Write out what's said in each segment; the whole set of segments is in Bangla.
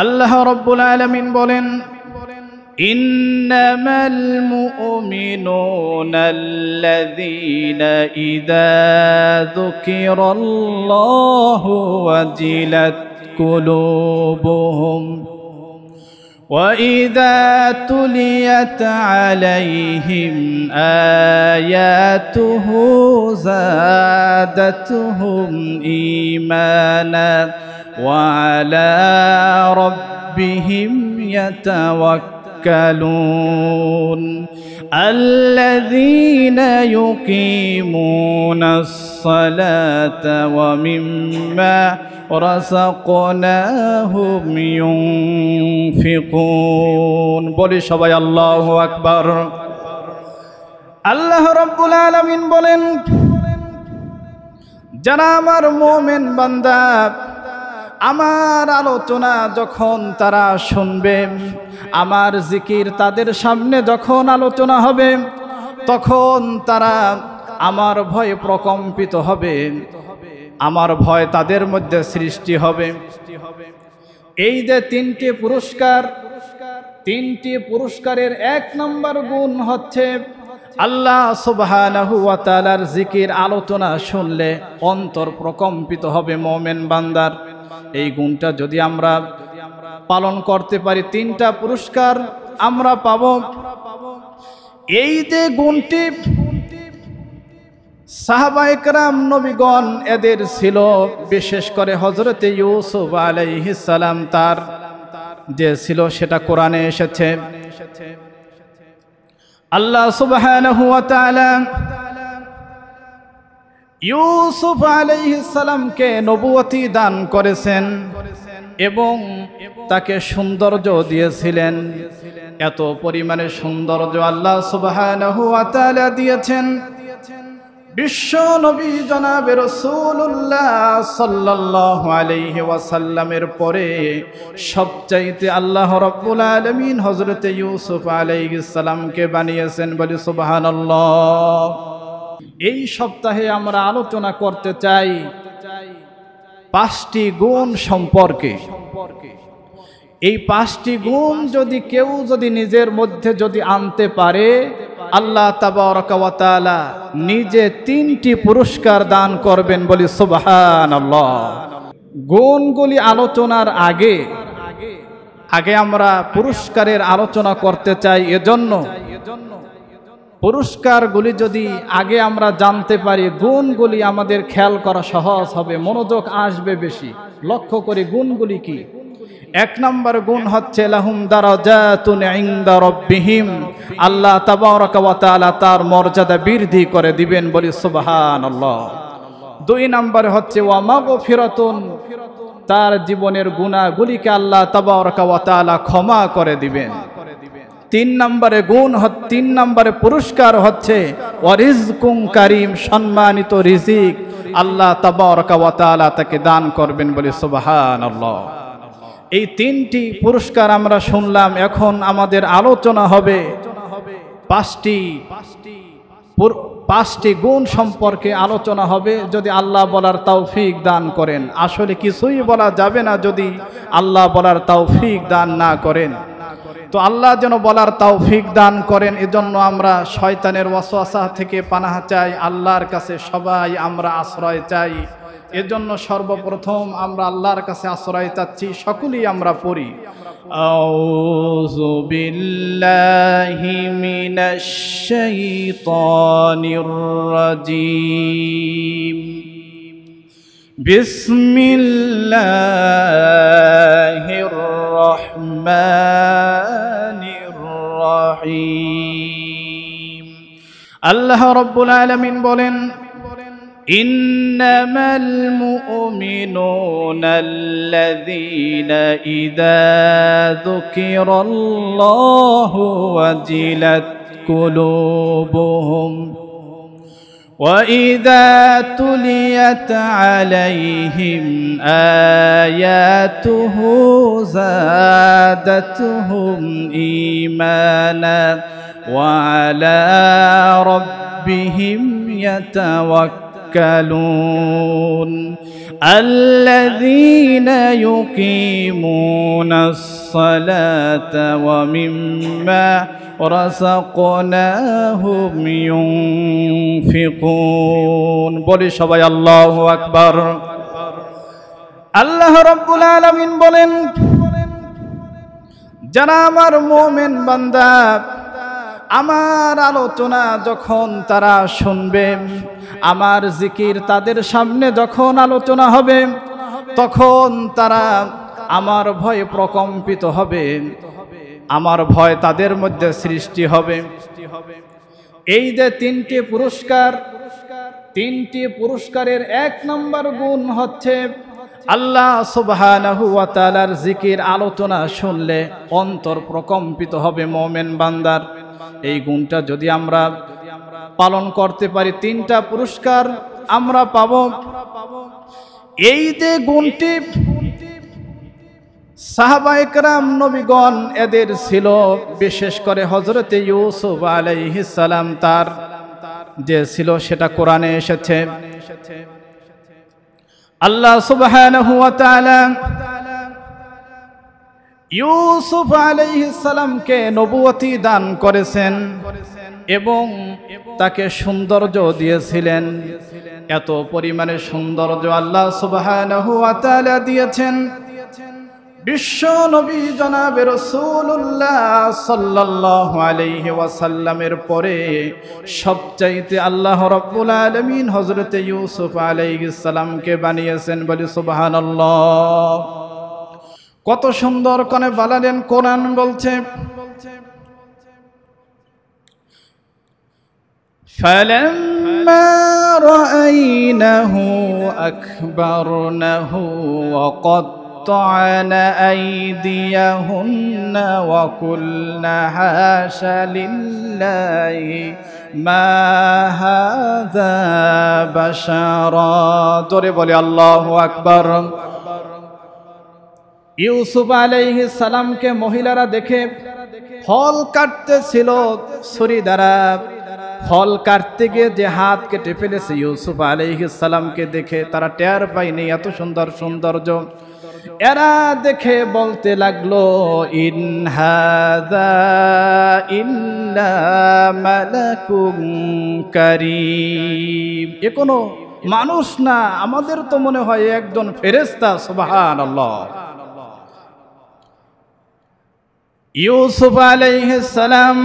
الله رب العالمين بولن إنما المؤمنون الذين إذا ذكر الله وجلت قلوبهم واذا تليت عليهم اياته زادتهم ايمانا وعلى ربهم يتوكلون الذين يقيمون الصلاة ومما رزقناهم ينفقون بولي شبايا الله أكبر الله رب العالمين বলেন যারা مؤمن بنداب আমার আলোচনা যখন তারা শুনবে আমার জিকির তাদের সামনে যখন আলোচনা হবে তখন তারা আমার ভয় প্রকম্পিত হবে আমার ভয় তাদের মধ্যে সৃষ্টি হবে এই যে তিনটি পুরস্কার তিনটি পুরস্কারের এক নম্বর গুণ হচ্ছে আল্লাহ সুবাহানার জিকির আলোচনা শুনলে অন্তর প্রকম্পিত হবে মোমেন বান্দার এই গুণটা যদি আমরা পালন করতে পারি তিনটা পুরস্কার আমরা পাব এই যে গুণটি সাহাবাইকরাম নবীগণ এদের ছিল বিশেষ করে হজরতে ইউসুফ সালাম তার যে ছিল সেটা কোরআনে এসেছে আল্লাহ সুবাহ ইউসুফ আলাইসালামকে নবুয়তি দান করেছেন এবং তাকে সৌন্দর্য দিয়েছিলেন এত পরিমাণে সৌন্দর্য আল্লাহ সুবাহ দিয়েছেন বিশ্ব নবী জনাবে রসুল্লাহ সাল্লাহ আলহি ওয়াসাল্লামের পরে সবচাইতে আল্লাহ রব্বুল আলমিন হজরত ইউসুফ আলাইসালামকে বানিয়েছেন বলি সুবাহান আল্লাহ এই সপ্তাহে আমরা আলোচনা করতে চাই পাঁচটি গুণ সম্পর্কে এই পাঁচটি গুণ যদি কেউ যদি নিজের মধ্যে যদি আনতে পারে আল্লাহ তাবারকালা নিজে তিনটি পুরস্কার দান করবেন বলি সুবাহান গুণগুলি আলোচনার আগে আগে আমরা পুরস্কারের আলোচনা করতে চাই এজন্য এজন্য পুরস্কারগুলি যদি আগে আমরা জানতে পারি গুণগুলি আমাদের খেয়াল করা সহজ হবে মনোযোগ আসবে বেশি লক্ষ্য করে গুণগুলি কি এক নম্বর গুণ হচ্ছে লাহুম রব্বিহিম আল্লাহ তাবারকালা তার মর্যাদা বৃদ্ধি করে দিবেন বলি সুবাহান দুই নম্বর হচ্ছে ওয়ামাগো ফিরতুন তার জীবনের গুণাগুলিকে আল্লাহ তাবারকালা ক্ষমা করে দিবেন তিন নম্বরে গুণ তিন নম্বরে পুরস্কার হচ্ছে অরিজকুং কারিম সম্মানিত রিজিক আল্লাহ তাবরকালা তাকে দান করবেন বলে সুবাহান এই তিনটি পুরস্কার আমরা শুনলাম এখন আমাদের আলোচনা হবে পাঁচটি পাঁচটি গুণ সম্পর্কে আলোচনা হবে যদি আল্লাহ বলার তৌফিক দান করেন আসলে কিছুই বলা যাবে না যদি আল্লাহ বলার তৌফিক দান না করেন তো আল্লাহ যেন বলার তৌফিক দান করেন এজন্য আমরা শয়তানের ওয়াসওয়াসা থেকে পানাহা চাই আল্লাহর কাছে সবাই আমরা আশ্রয় চাই এজন্য সর্বপ্রথম আমরা আল্লাহর কাছে আশ্রয় চাচ্ছি সকলেই আমরা পড়ি أعوذ بالله من الشيطان الرجيم بسم الله الرحمن الرحيم الله رب العالمين بولن إنما المؤمنون الذين إذا ذكر الله وجلت قلوبهم واذا تليت عليهم اياته زادتهم ايمانا وعلى ربهم يتوكلون الذين يقيمون الصلاه ومما رزقناهم ينفقون বলি সবাই আল্লাহু আকবার আল্লাহ রব্বুল আলামিন বলেন যারা আমার মোমেন বান্দা আমার আলোচনা যখন তারা শুনবে আমার জিকির তাদের সামনে যখন আলোচনা হবে তখন তারা আমার ভয় প্রকম্পিত হবে আমার ভয় তাদের মধ্যে সৃষ্টি হবে এই যে তিনটি পুরস্কার তিনটি পুরস্কারের এক নম্বর গুণ হচ্ছে আল্লাহ সুবাহার জিকির আলোচনা শুনলে অন্তর প্রকম্পিত হবে মোমেন বান্দার এই গুণটা যদি আমরা পালন করতে পারি তিনটা পুরস্কার আমরা পাব এই যে গুণটি সাহাবা একরাম নবীগণ এদের ছিল বিশেষ করে হজরতে ইউসুফ সালাম তার যে ছিল সেটা কোরআনে এসেছে আল্লাহ সুবাহ ইউসুফ সালামকে নবুয়তি দান করেছেন এবং তাকে সৌন্দর্য দিয়েছিলেন এত পরিমাণে সৌন্দর্য আল্লাহ সুবাহ দিয়েছেন বিশ্ব নবী জনাবে রসুল্লাহ সাল্লাহ আলহি ওয়াসাল্লামের পরে সবচাইতে আল্লাহ রব্বুল আলমিন হজরতে ইউসুফ আলাইসালামকে বানিয়েছেন বলে সুবাহান কত সুন্দর কনে বালালেন কোরআন বলছে فلما رأينه أكبرنه وقد وقطعن أيديهن وقلن حاش لله ما هذا بشرا دوري بولي الله أكبر ইউসুফ আলাইহি সালামকে মহিলারা দেখে ফল কাটতেছিল ছুরি দ্বারা ফল কাটতে গিয়ে যে হাত কেটে ফেলেছে ইউসুফ আলাইহিস সালামকে দেখে তারা টের পায়নি এত সুন্দর সৌন্দর্য এরা দেখে বলতে লাগলো ইনহাদা এ কোনো মানুষ না আমাদের তো মনে হয় একজন ফেরেস্তা সুবাহান ইউসুফ সালাম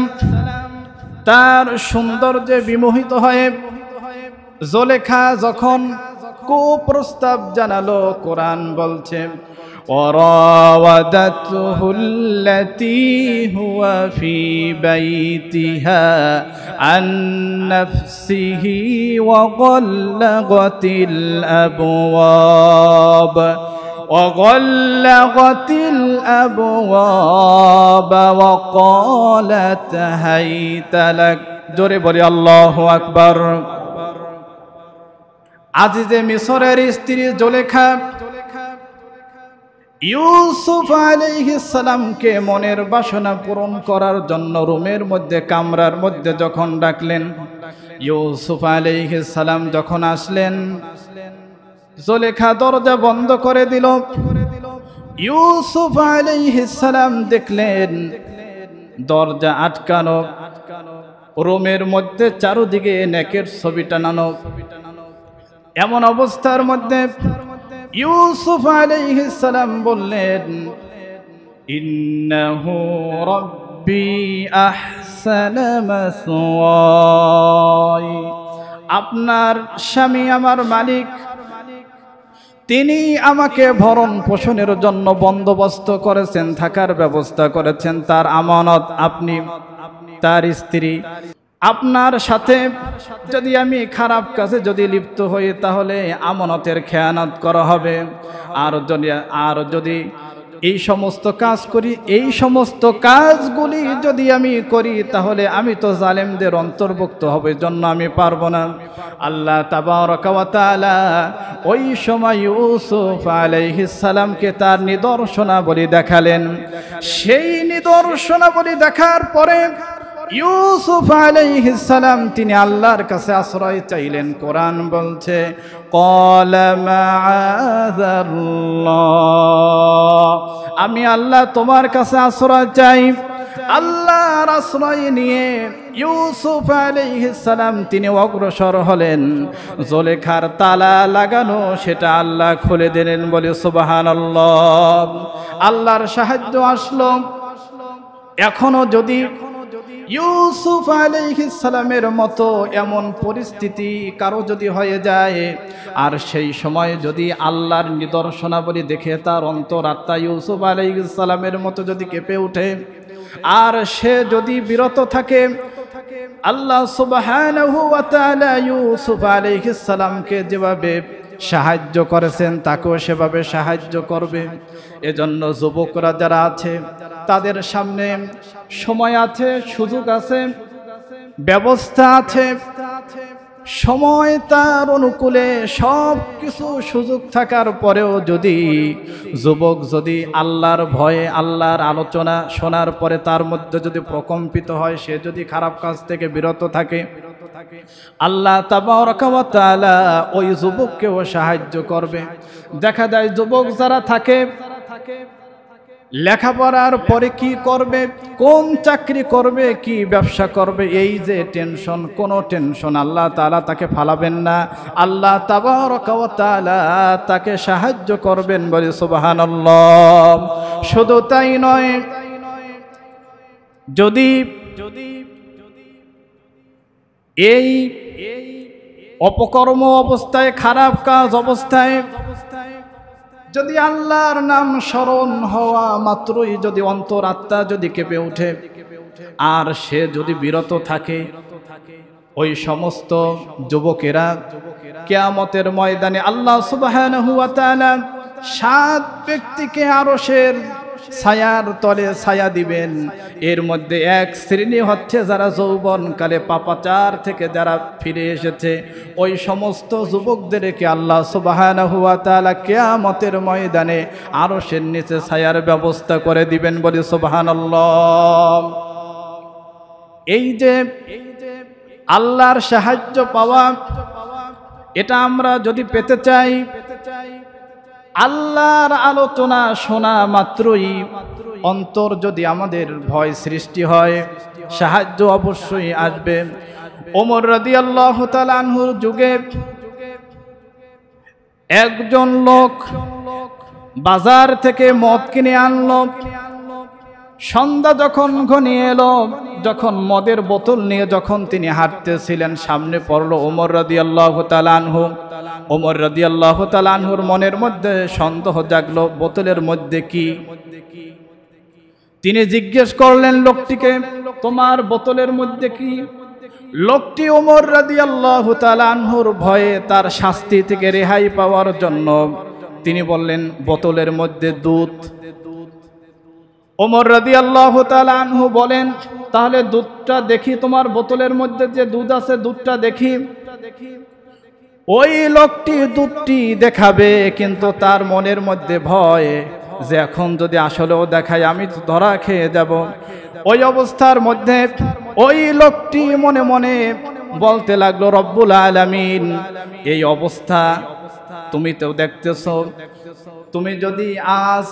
তার সৌন্দর্যে বিমোহিত হয়ে জলেখা যখন কুপ্রস্তাব জানালো কোরআন বলছে وراودته التي هو في بيتها عن نفسه وغلغت الابواب وغلغت الابواب وقالت هيت لك جرب لي الله أكبر عزيزي مصر رستي জোলেখা ইউসুফ সালামকে মনের বাসনা পূরণ করার জন্য রুমের মধ্যে কামরার মধ্যে যখন ডাকলেন ইউসুফ সালাম যখন আসলেন জলেখা দরজা বন্ধ করে দিল ইউসুফ সালাম দেখলেন দরজা আটকানো রুমের মধ্যে চারোদিকে নেকের ছবি টানানো এমন অবস্থার মধ্যে ইউসুফ সালাম বললেন ইন্নাহু রাব্বি আহসানা মাসওয়াই আপনার স্বামী আমার মালিক তিনি আমাকে ভরণ পোষণের জন্য বন্দোবস্ত করেছেন থাকার ব্যবস্থা করেছেন তার আমানত আপনি তার স্ত্রী আপনার সাথে যদি আমি খারাপ কাজে যদি লিপ্ত হই তাহলে আমানতের খেয়ানাত করা হবে আর যদি আর যদি এই সমস্ত কাজ করি এই সমস্ত কাজগুলি যদি আমি করি তাহলে আমি তো জালেমদের অন্তর্ভুক্ত হবে জন্য আমি পারবো না আল্লাহ তাবারকালা ওই সময় ইউসুফ সালামকে তার নিদর্শনাবলী দেখালেন সেই নিদর্শনাবলী দেখার পরে ইউসুফ সালাম তিনি আল্লাহর কাছে আশ্রয় চাইলেন কোরআন বলছে আমি আল্লাহ তোমার কাছে আশ্রয় চাই আল্লাহর আশ্রয় নিয়ে ইউসুফ সালাম তিনি অগ্রসর হলেন জোলেখার তালা লাগানো সেটা আল্লাহ খুলে দিলেন বলে সুবাহান আল্লাহর সাহায্য আসলো এখনো যদি ইউসুফ সালামের মতো এমন পরিস্থিতি কারো যদি হয়ে যায় আর সেই সময় যদি আল্লাহর নিদর্শনাবলী দেখে তার অন্তরাত্মা ইউসুফ সালামের মতো যদি কেঁপে ওঠে আর সে যদি বিরত থাকে আল্লাহ ইউসুফ সালামকে যেভাবে সাহায্য করেছেন তাকেও সেভাবে সাহায্য করবে এজন্য যুবকরা যারা আছে তাদের সামনে সময় আছে সুযোগ আছে ব্যবস্থা আছে সময় তার অনুকূলে সব কিছু সুযোগ থাকার পরেও যদি যুবক যদি আল্লাহর ভয়ে আল্লাহর আলোচনা শোনার পরে তার মধ্যে যদি প্রকম্পিত হয় সে যদি খারাপ কাজ থেকে বিরত থাকে আল্লাহ ওই যুবককেও সাহায্য করবে দেখা যায় যুবক যারা থাকে লেখাপড়ার পরে কি করবে কোন চাকরি করবে কি ব্যবসা করবে এই যে টেনশন কোনো টেনশন আল্লাহ তালা তাকে ফালাবেন না আল্লাহ তালা তাকে সাহায্য করবেন বলে সুবাহান শুধু তাই নয় যদি যদি এই অপকর্ম অবস্থায় খারাপ কাজ অবস্থায় যদি আল্লাহর নাম স্মরণ হওয়া মাত্রই যদি অন্তর আত্মা যদি কেঁপে ওঠে আর সে যদি বিরত থাকে ওই সমস্ত যুবকেরা কেয়ামতের ময়দানে আল্লাহ সুবাহ সাত ব্যক্তিকে সে ছায়ার তলে ছায়া দিবেন এর মধ্যে এক শ্রেণী হচ্ছে যারা যৌবনকালে পাপাচার থেকে যারা ফিরে এসেছে ওই সমস্ত যুবকদেরকে আল্লাহ সুবাহান কেয়ামতের ময়দানে আরও সের নিচে ছায়ার ব্যবস্থা করে দিবেন বলে সুবাহান এই যে আল্লাহর সাহায্য পাওয়া এটা আমরা যদি পেতে চাই পেতে চাই আল্লাহর আলোচনা শোনা মাত্রই অন্তর যদি আমাদের ভয় সৃষ্টি হয় সাহায্য অবশ্যই আসবে ওমর রাদি আল্লাহ তালানহুর যুগে একজন লোক বাজার থেকে মদ কিনে আনল সন্ধ্যা যখন ঘনিয়ে এলো যখন মদের বোতল নিয়ে যখন তিনি হাঁটতেছিলেন সামনে পড়লো ওমর রদি আল্লাহ তালানহু ওমর রদি আল্লাহ তালানহুর মনের মধ্যে সন্দেহ জাগলো বোতলের মধ্যে কি তিনি জিজ্ঞেস করলেন লোকটিকে তোমার বোতলের মধ্যে কি লোকটি ওমর রদি আল্লাহ তালানহুর ভয়ে তার শাস্তি থেকে রেহাই পাওয়ার জন্য তিনি বললেন বোতলের মধ্যে দুধ ওমর রাদি আল্লাহ আনহু বলেন তাহলে দুধটা দেখি তোমার বোতলের মধ্যে যে দুধ আছে দুধটা দেখি ওই লোকটি দুধটি দেখাবে কিন্তু তার মনের মধ্যে ভয় যে এখন যদি আসলেও দেখায় আমি ধরা খেয়ে যাব ওই অবস্থার মধ্যে ওই লোকটি মনে মনে বলতে লাগলো রব্বুল আলামিন এই অবস্থা তুমি তো দেখতেছ তুমি যদি আজ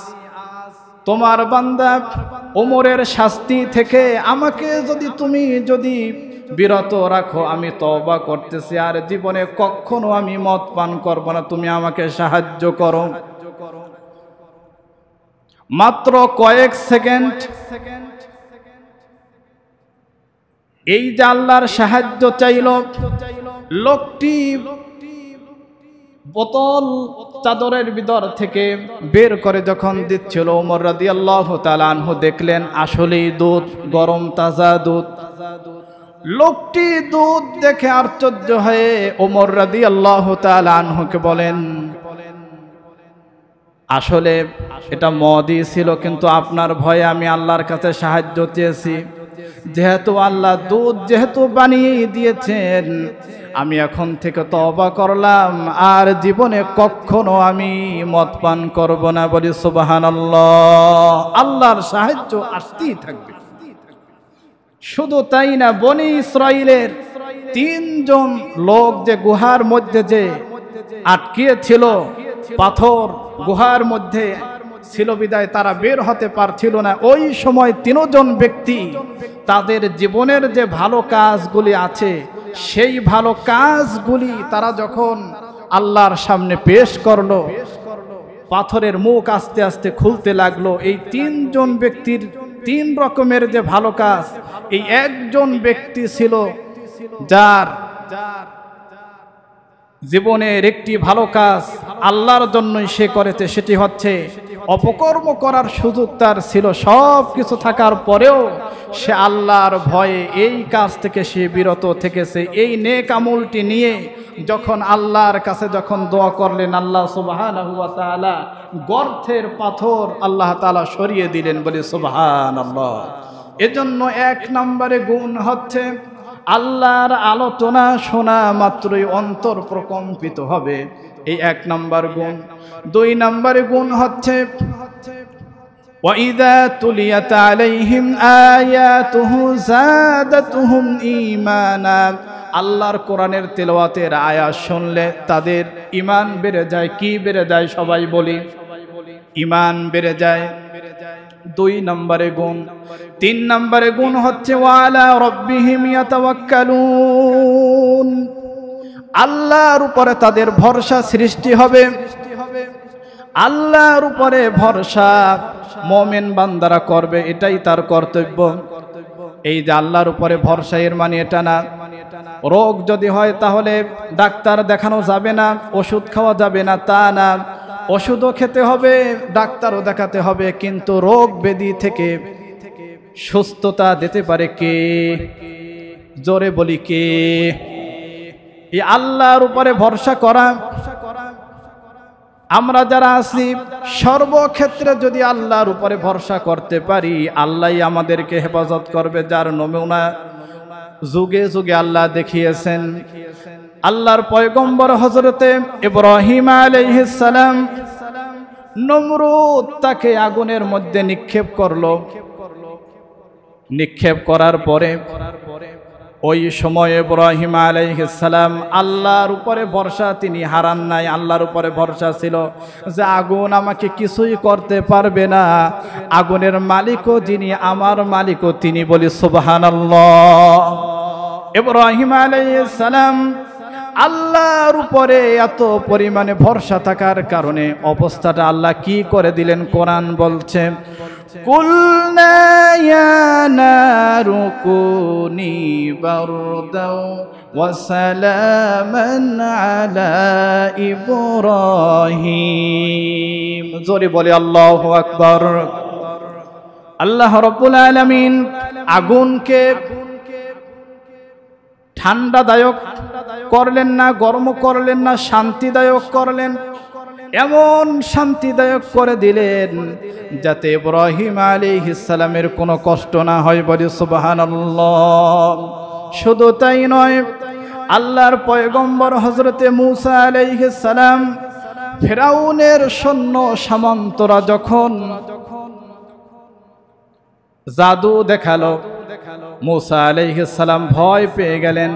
তোমার বান্দা ওমরের শাস্তি থেকে আমাকে যদি তুমি যদি বিরত রাখো আমি তবা করতেছি আর জীবনে কখনো আমি মত পান করব না তুমি আমাকে সাহায্য করো মাত্র কয়েক সেকেন্ড এই যে আল্লাহর সাহায্য চাইল লোকটি বোতল চাদরের ভিতর থেকে বের করে যখন দিচ্ছিল ওমর রাদি আল্লাহ তালানহু দেখলেন আসলেই দুধ গরম তাজা দুধ লোকটি দুধ দেখে আশ্চর্য হয়ে ওমর রাদি আল্লাহ তালানহুকে বলেন আসলে এটা মদই ছিল কিন্তু আপনার ভয়ে আমি আল্লাহর কাছে সাহায্য চেয়েছি যেহেতু আল্লাহ দুধ যেহেতু বানিয়েই দিয়েছেন আমি এখন থেকে তবা করলাম আর জীবনে কখনো আমি মত পান করব না বলি সুবাহান আল্লাহর সাহায্য আসতেই থাকবে শুধু তাই না বনি ইসরায়েলের তিনজন লোক যে গুহার মধ্যে যে আটকিয়েছিল ছিল পাথর গুহার মধ্যে ছিল বিদায় তারা বের হতে পারছিল না ওই সময় তিনজন ব্যক্তি তাদের জীবনের যে ভালো কাজগুলি আছে সেই ভালো কাজগুলি তারা যখন আল্লাহর সামনে পেশ করলো পাথরের মুখ আস্তে আস্তে খুলতে লাগলো এই তিনজন ব্যক্তির তিন রকমের যে ভালো কাজ এই একজন ব্যক্তি ছিল যার জীবনের একটি ভালো কাজ আল্লাহর জন্যই সে করেছে সেটি হচ্ছে অপকর্ম করার সুযোগ তার ছিল সব কিছু থাকার পরেও সে আল্লাহর ভয়ে এই কাজ থেকে সে বিরত থেকেছে এই নেক আমলটি নিয়ে যখন আল্লাহর কাছে যখন দোয়া করলেন আল্লাহ সুবাহান গর্থের পাথর আল্লাহ তালা সরিয়ে দিলেন বলে সুবাহান আল্লাহ এজন্য এক নম্বরে গুণ হচ্ছে আল্লাহর আলোচনা শোনা মাত্রই অন্তর প্রকম্পিত হবে এই এক নাম্বার গুণ দুই নাম্বার গুণ হচ্ছে وإذا تليت عليهم آياته زادتهم إيمانا আল্লাহর কোরআনের তেলাওয়াতের আয়া শুনলে তাদের ইমান বেড়ে যায় কি বেড়ে যায় সবাই বলি ইমান বেড়ে যায় দুই নম্বরে গুণ তিন নম্বরে গুণ হচ্ছে ওয়ালা রব্বিহিম ইয়াতাওয়াক্কালুন আল্লাহর উপরে তাদের ভরসা সৃষ্টি হবে আল্লাহর উপরে ভরসা মমেন বান্দারা করবে এটাই তার কর্তব্য এই যে আল্লাহর উপরে ভরসা এর মানে এটা না রোগ যদি হয় তাহলে ডাক্তার দেখানো যাবে না ওষুধ খাওয়া যাবে না তা না ওষুধও খেতে হবে ডাক্তারও দেখাতে হবে কিন্তু রোগ বেদি থেকে সুস্থতা দিতে পারে কে জোরে বলি কে এই আল্লাহর উপরে ভরসা করা আমরা যারা আছি সর্বক্ষেত্রে যদি আল্লাহর উপরে ভরসা করতে পারি আল্লাহ আমাদেরকে হেফাজত করবে যার নমুনা যুগে যুগে আল্লাহ দেখিয়েছেন আল্লাহর পয়গম্বর হজরতে ইব্রাহিম আলাইহিসালাম নমরুদ তাকে আগুনের মধ্যে নিক্ষেপ করলো নিক্ষেপ করার পরে ওই সময়ে ইব্রাহিম আলাইসালাম আল্লাহর উপরে ভরসা তিনি হারান নাই আল্লাহর উপরে ভরসা ছিল যে আগুন আমাকে কিছুই করতে পারবে না আগুনের মালিকও যিনি আমার মালিকও তিনি বলি সুবাহান ইব্রাহিম সালাম আল্লাহর উপরে এত পরিমাণে ভরসা থাকার কারণে অবস্থাটা আল্লাহ কি করে দিলেন কোরআন বলছে করেছেন জোরে বলে আল্লাহ আকবর আল্লাহ রব্বুল আলমিন আগুনকে ঠান্ডাদায়ক করলেন না গরম করলেন না শান্তিদায়ক করলেন এমন শান্তিদায়ক করে দিলেন যাতে ইব্রাহিম আলী ইসালামের কোনো কষ্ট না হয় বলে সুবাহান শুধু তাই নয় আল্লাহর পয়গম্বর হজরতে মুসা ইসালাম ফেরাউনের সৈন্য সামন্তরা যখন জাদু দেখালো মুসা ইসালাম ভয় পেয়ে গেলেন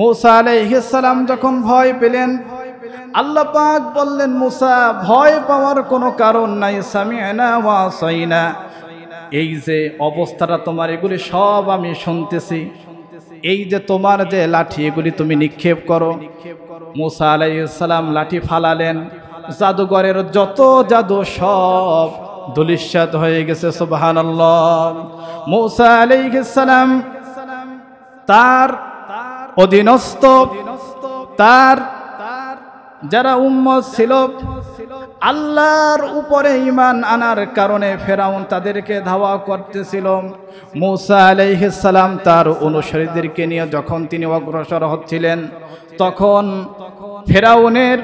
মুসা ইসালাম যখন ভয় পেলেন আল্লাহ পাক বললেন মুসা ভয় পাওয়ার কোনো কারণ নাই সামিনা ওয়া এই যে অবস্থাটা তোমার এগুলি সব আমি শুনতেছি এই যে তোমার যে লাঠি এগুলি তুমি নিক্ষেপ করো মুসা আলাইসালাম লাঠি ফালালেন জাদুঘরের যত জাদু সব দুলিশ্বাত হয়ে গেছে সুবাহান মৌসা আলাইসালাম তার অধীনস্থ তার যারা উম্মত ছিল আল্লাহর উপরে ইমান আনার কারণে ফেরাউন তাদেরকে ধাওয়া করতেছিল মৌসা আলাইসালাম তার অনুসারীদেরকে নিয়ে যখন তিনি অগ্রসর হচ্ছিলেন তখন ফেরাউনের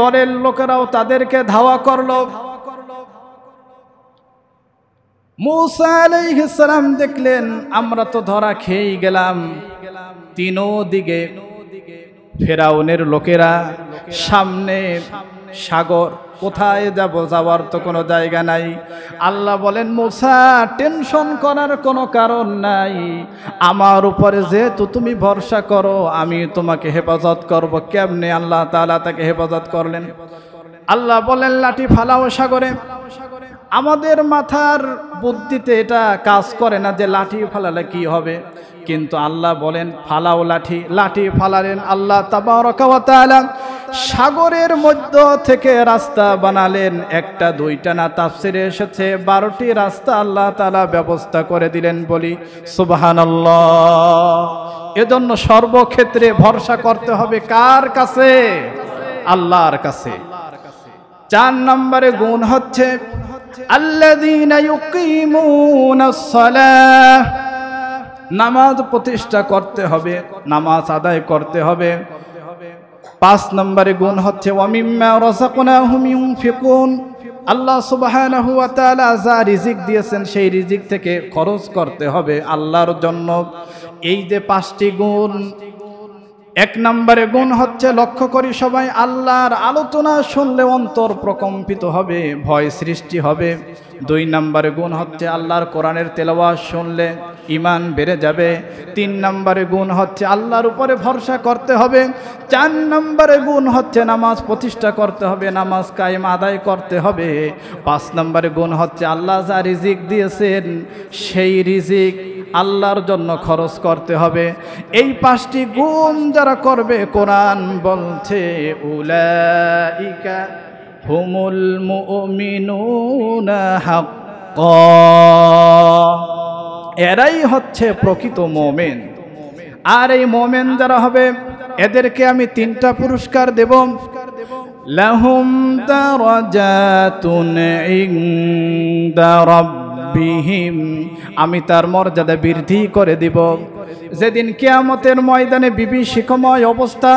দলের লোকেরাও তাদেরকে ধাওয়া করল মৌসা আলাইসালাম দেখলেন আমরা তো ধরা খেয়েই গেলাম তিনও দিকে ফেরাউনের লোকেরা সামনে সাগর কোথায় যাব যাওয়ার তো কোনো জায়গা নাই আল্লাহ বলেন মোসা টেনশন করার কোনো কারণ নাই আমার উপরে যেহেতু তুমি ভরসা করো আমি তোমাকে হেফাজত করব কেমনে আল্লাহ তালা তাকে হেফাজত করলেন আল্লাহ বলেন লাঠি ফালাও সাগরে আমাদের মাথার বুদ্ধিতে এটা কাজ করে না যে লাঠি ফালালে কি হবে কিন্তু আল্লাহ বলেন ফালাও লাঠি লাঠি ফালালেন আল্লাহ তাবারকালা সাগরের মধ্য থেকে রাস্তা বানালেন একটা দুইটা না তাফসিরে এসেছে বারোটি রাস্তা আল্লাহ তালা ব্যবস্থা করে দিলেন বলি সুবাহানাল্লাহ এজন্য সর্বক্ষেত্রে ভরসা করতে হবে কার কাছে আল্লাহর কাছে চার নম্বরে গুণ হচ্ছে আল্লাহ নামাজ প্রতিষ্ঠা করতে হবে নামাজ আদায় করতে হবে পাঁচ নম্বরে গুণ হচ্ছে আল্লাহ সুবাহ যা রিজিক দিয়েছেন সেই রিজিক থেকে খরচ করতে হবে আল্লাহর জন্য এই যে পাঁচটি গুণ এক নম্বরে গুণ হচ্ছে লক্ষ্য করি সবাই আল্লাহর আলোচনা শুনলে অন্তর প্রকম্পিত হবে ভয় সৃষ্টি হবে দুই নম্বরে গুণ হচ্ছে আল্লাহর কোরআনের তেলাওয়াজ শুনলে ইমান বেড়ে যাবে তিন নম্বরে গুণ হচ্ছে আল্লাহর উপরে ভরসা করতে হবে চার নম্বরে গুণ হচ্ছে নামাজ প্রতিষ্ঠা করতে হবে নামাজ কায়েম আদায় করতে হবে পাঁচ নম্বরে গুণ হচ্ছে আল্লাহ যা রিজিক দিয়েছেন সেই রিজিক আল্লাহর জন্য খরচ করতে হবে এই পাঁচটি গুণ যারা করবে কোরআন বলছে এরাই হচ্ছে প্রকৃত মোমেন আর এই মোমেন যারা হবে এদেরকে আমি তিনটা পুরস্কার দেব লাহুম দারাজাতুন ইনদা রাব্ব রব্বিহিম আমি তার মর্যাদা বৃদ্ধি করে দিব যেদিন কেয়ামতের ময়দানে বিভীষিকময় অবস্থা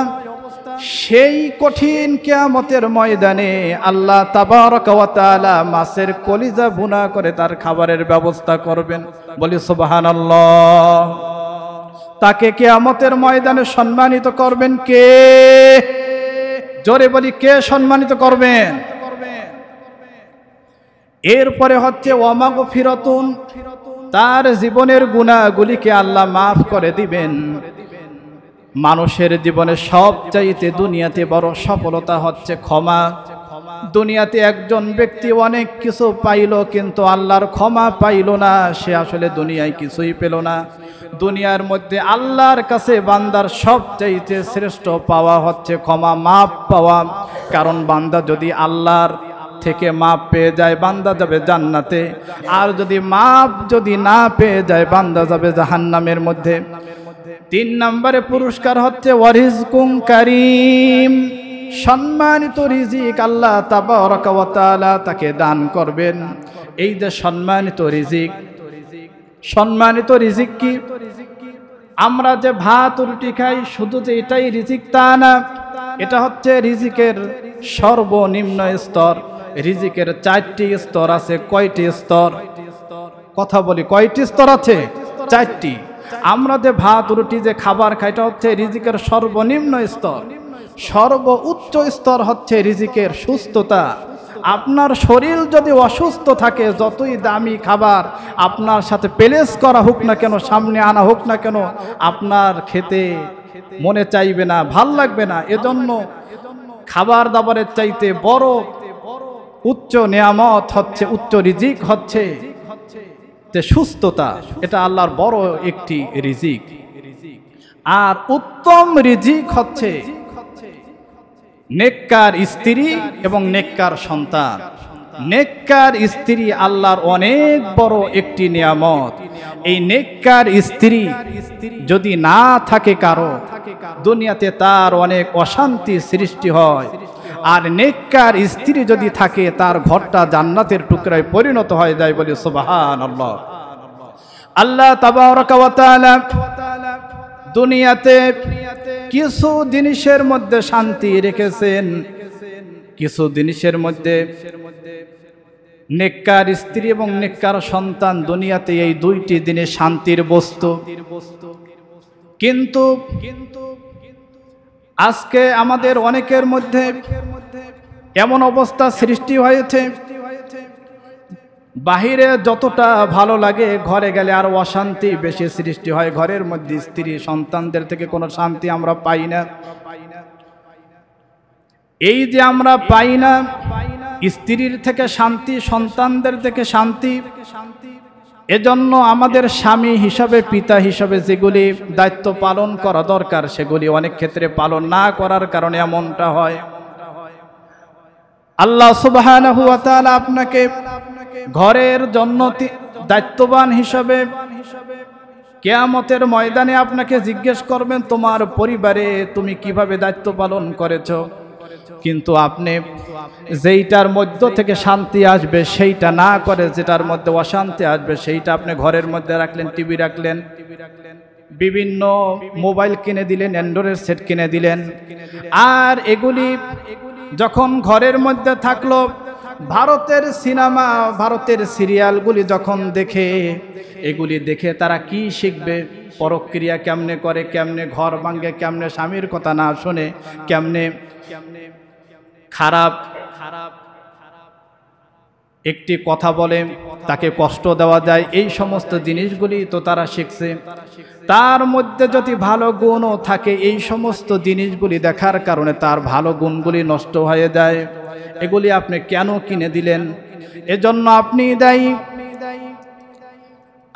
সেই কঠিন কেয়ামতের ময়দানে আল্লাহ তাবারকালা মাছের কলিজা ভুনা করে তার খাবারের ব্যবস্থা করবেন বলি সুবাহান তাকে কেয়ামতের ময়দানে সম্মানিত করবেন কে জোরে বলি কে সম্মানিত করবেন এরপরে হচ্ছে অমাগ ফিরতুন তার জীবনের গুণাগুলিকে আল্লাহ মাফ করে দিবেন মানুষের জীবনে সব চাইতে দুনিয়াতে বড় সফলতা হচ্ছে ক্ষমা দুনিয়াতে একজন ব্যক্তি অনেক কিছু পাইল কিন্তু আল্লাহর ক্ষমা পাইল না সে আসলে দুনিয়ায় কিছুই পেল না দুনিয়ার মধ্যে আল্লাহর কাছে বান্দার সবচাইতে শ্রেষ্ঠ পাওয়া হচ্ছে ক্ষমা মাফ পাওয়া কারণ বান্দা যদি আল্লাহর থেকে মাপ পেয়ে যায় বান্দা যাবে জান্নাতে আর যদি মাপ যদি না পেয়ে যায় বান্দা যাবে জাহান্নামের মধ্যে তিন নম্বরে পুরস্কার হচ্ছে ওয়ারিজ কুম কারিম সম্মানিত রিজিক আল্লাহ তাবারকালা তাকে দান করবেন এই যে সম্মানিত রিজিক সম্মানিত রিজিক কি আমরা যে ভাত রুটি খাই শুধু যে এটাই রিজিক তা না এটা হচ্ছে রিজিকের সর্বনিম্ন স্তর রিজিকের চারটি স্তর আছে কয়টি স্তর কথা বলি কয়টি স্তর আছে চারটি আমরা যে ভাত রুটি যে খাবার খাইটা হচ্ছে রিজিকের সর্বনিম্ন স্তর সর্ব উচ্চ স্তর হচ্ছে রিজিকের সুস্থতা আপনার শরীর যদি অসুস্থ থাকে যতই দামি খাবার আপনার সাথে প্লেস করা হোক না কেন সামনে আনা হোক না কেন আপনার খেতে মনে চাইবে না ভাল লাগবে না এজন্য খাবার দাবারের চাইতে বড় উচ্চ নিয়ামত হচ্ছে উচ্চ রিজিক হচ্ছে যে সুস্থতা এটা আল্লাহর বড় একটি রিজিক আর উত্তম রিজিক হচ্ছে নেককার স্ত্রী এবং নেককার সন্তান নেককার স্ত্রী আল্লাহর অনেক বড় একটি নিয়ামত এই নেককার স্ত্রী যদি না থাকে কারো দুনিয়াতে তার অনেক অশান্তি সৃষ্টি হয় আর নেককার স্ত্রী যদি থাকে তার ঘরটা জান্নাতের টুকরায় পরিণত হয়ে যায় বলে সুবাহান আল্লাহ আল্লাহ তাবারকালা দুনিয়াতে কিছু জিনিসের মধ্যে শান্তি রেখেছেন কিছু জিনিসের মধ্যে নেককার স্ত্রী এবং নেককার সন্তান দুনিয়াতে এই দুইটি দিনে শান্তির বস্তু কিন্তু কিন্তু আজকে আমাদের অনেকের মধ্যে এমন অবস্থা সৃষ্টি হয়েছে বাহিরে যতটা ভালো লাগে ঘরে গেলে আর অশান্তি বেশি সৃষ্টি হয় ঘরের মধ্যে স্ত্রী সন্তানদের থেকে কোনো শান্তি আমরা পাই না এই যে আমরা পাই না স্ত্রীর থেকে শান্তি সন্তানদের থেকে শান্তি এজন্য আমাদের স্বামী হিসাবে পিতা হিসাবে যেগুলি দায়িত্ব পালন করা দরকার সেগুলি অনেক ক্ষেত্রে পালন না করার কারণে এমনটা হয় আল্লাহ সুবাহ আপনাকে ঘরের জন্য দায়িত্ববান হিসাবে কেয়ামতের ময়দানে আপনাকে জিজ্ঞেস করবেন তোমার পরিবারে তুমি কিভাবে দায়িত্ব পালন করেছ কিন্তু আপনি যেইটার মধ্য থেকে শান্তি আসবে সেইটা না করে যেটার মধ্যে অশান্তি আসবে সেইটা আপনি ঘরের মধ্যে রাখলেন টিভি রাখলেন বিভিন্ন মোবাইল কিনে দিলেন অ্যান্ড্রয়েড সেট কিনে দিলেন আর এগুলি যখন ঘরের মধ্যে থাকলো ভারতের সিনেমা ভারতের সিরিয়ালগুলি যখন দেখে এগুলি দেখে তারা কি শিখবে পরক্রিয়া কেমনে করে কেমনে ঘর ভাঙ্গে কেমনে স্বামীর কথা না শুনে কেমনে খারাপ খারাপ একটি কথা বলে তাকে কষ্ট দেওয়া যায় এই সমস্ত জিনিসগুলি তো তারা শিখছে তার মধ্যে যদি ভালো গুণও থাকে এই সমস্ত জিনিসগুলি দেখার কারণে তার ভালো গুণগুলি নষ্ট হয়ে যায় এগুলি আপনি কেন কিনে দিলেন এজন্য আপনি দায়ী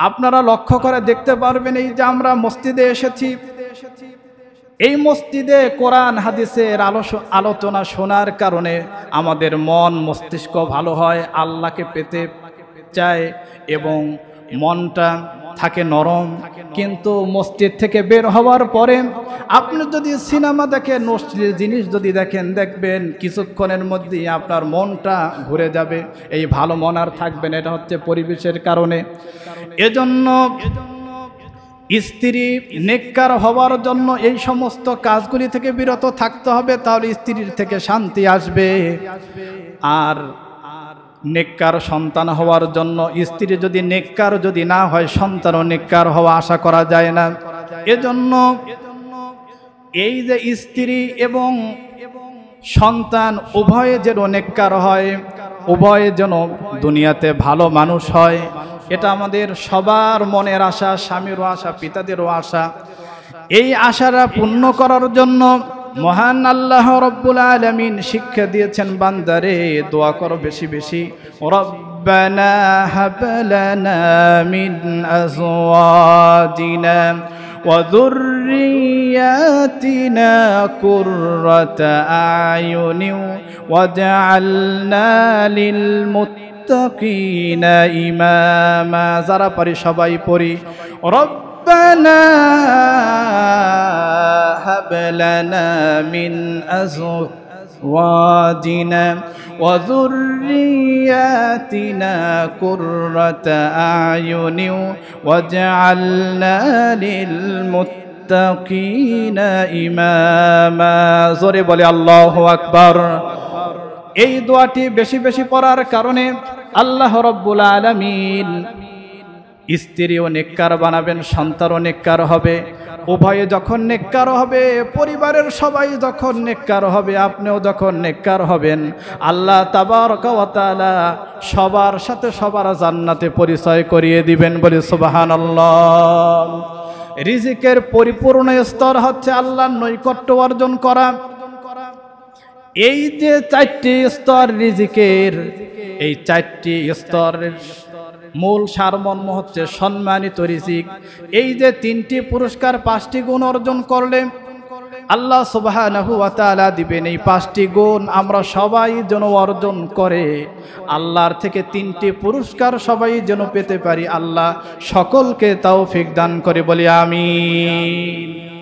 আপনারা লক্ষ্য করে দেখতে পারবেন এই যে আমরা মসজিদে এসেছি এই মসজিদে কোরআন হাদিসের আলোচনা শোনার কারণে আমাদের মন মস্তিষ্ক ভালো হয় আল্লাহকে পেতে চায় এবং মনটা থাকে নরম কিন্তু মসজিদ থেকে বের হওয়ার পরে আপনি যদি সিনেমা দেখেন মসজিদের জিনিস যদি দেখেন দেখবেন কিছুক্ষণের মধ্যেই আপনার মনটা ঘুরে যাবে এই ভালো মন আর থাকবেন এটা হচ্ছে পরিবেশের কারণে এজন্য স্ত্রী নেককার হওয়ার জন্য এই সমস্ত কাজগুলি থেকে বিরত থাকতে হবে তাহলে স্ত্রীর থেকে শান্তি আসবে আর নেককার সন্তান হওয়ার জন্য স্ত্রী যদি নেককার যদি না হয় সন্তানও নেককার হওয়া আশা করা যায় না এজন্য এই যে স্ত্রী এবং সন্তান উভয়ে যেন নেককার হয় উভয়ে যেন দুনিয়াতে ভালো মানুষ হয় এটা আমাদের সবার মনের আশা স্বামীরও আশা পিতাদেরও আশা এই আশারা পূর্ণ করার জন্য মহান আল্লাহ রব্বুল আলমিন শিক্ষা দিয়েছেন বান্দারে দোয়া করো বেশি বেশি ربنا وذرياتنا قرة أعين واجعلنا للمتقين মুত্তাকিনা ইমামা যারা পারি সবাই পড়ি রব্বানা হাব লানা মিন আজওয়াজিনা ওয়া যুররিয়াতিনা কুররাতা আয়ুনিন ওয়াজআলনা লিল মুত্তাকিনা ইমামা জোরে বলে আল্লাহু আকবার এই দোয়াটি বেশি বেশি পড়ার কারণে আল্লাহ রব্বুল আলমিন স্ত্রীও নেককার বানাবেন সন্তানও নেককার হবে উভয়ে যখন নেককার হবে পরিবারের সবাই যখন নেককার হবে আপনিও যখন নেককার হবেন আল্লাহ তাবার কওয়াতালা সবার সাথে সবার জান্নাতে পরিচয় করিয়ে দিবেন বলে সুবাহান রিজিকের পরিপূর্ণ স্তর হচ্ছে আল্লাহর নৈকট্য অর্জন করা এই যে চারটি স্তর রিজিকের এই চারটি স্তরের মূল সারমর্ম হচ্ছে সম্মানিত রিজিক এই যে তিনটি পুরস্কার পাঁচটি গুণ অর্জন করলে আল্লাহ সুবাহ দিবেন এই পাঁচটি গুণ আমরা সবাই যেন অর্জন করে আল্লাহর থেকে তিনটি পুরস্কার সবাই যেন পেতে পারি আল্লাহ সকলকে তাও ফিক দান করে বলি আমি